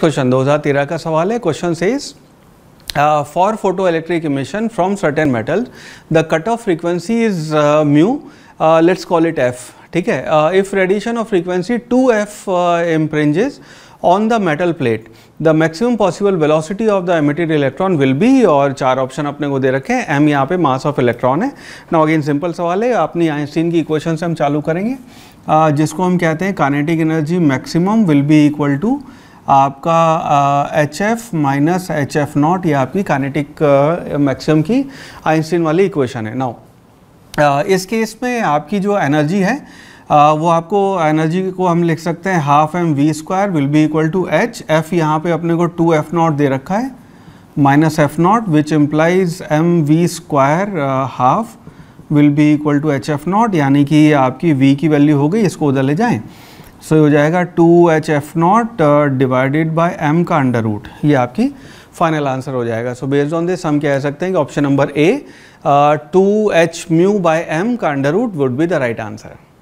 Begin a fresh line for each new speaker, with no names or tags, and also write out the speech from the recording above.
question 2013 का सवाल है question says for photo electric emission from certain metal the cut off frequency is mu let's call it F ठीक है if radiation of frequency two F impinges on the metal plate the maximum possible velocity of the emitted electron will be और चार option अपने को दे रखे हैं M यहाँ पे मास ऑफ इलेक्ट्रॉन है नाउ अगेन सिंपल सवाल है अपनी आइंस्टीन की इक्वेशन से हम चालू करेंगे uh, जिसको हम कहते हैं kinetic energy maximum will be equal to आपका H F minus H F not या आपकी कानेटिक मैक्सिमम की आइंस्टीन वाली इक्वेशन है नाउ इस केस में आपकी जो एनर्जी है uh, वो आपको एनर्जी को हम लिख सकते हैं half M V square will be equal to H F यहाँ पे अपने को टू एफ नॉट दे रखा है minus F not which implies M V square half will be equal to H F not यानी कि आपकी वी की वैल्यू हो गई इसको उधर ले जाएँ सो हो जाएगा two H F not divided by M का अंडर रूट ये आपकी फाइनल आंसर हो जाएगा सो बेस्ड ऑन दिस हम कह सकते हैं कि option number A two H mu by M का under root would be the right answer